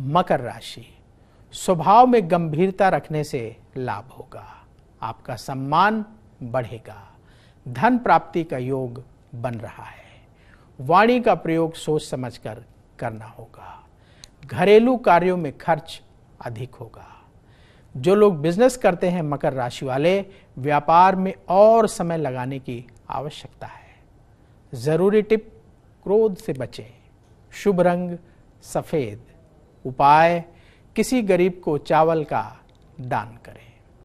मकर राशि स्वभाव में गंभीरता रखने से लाभ होगा आपका सम्मान बढ़ेगा धन प्राप्ति का योग बन रहा है वाणी का प्रयोग सोच समझकर करना होगा घरेलू कार्यों में खर्च अधिक होगा जो लोग बिजनेस करते हैं मकर राशि वाले व्यापार में और समय लगाने की आवश्यकता है जरूरी टिप क्रोध से बचें शुभ रंग सफेद उपाय किसी गरीब को चावल का दान करें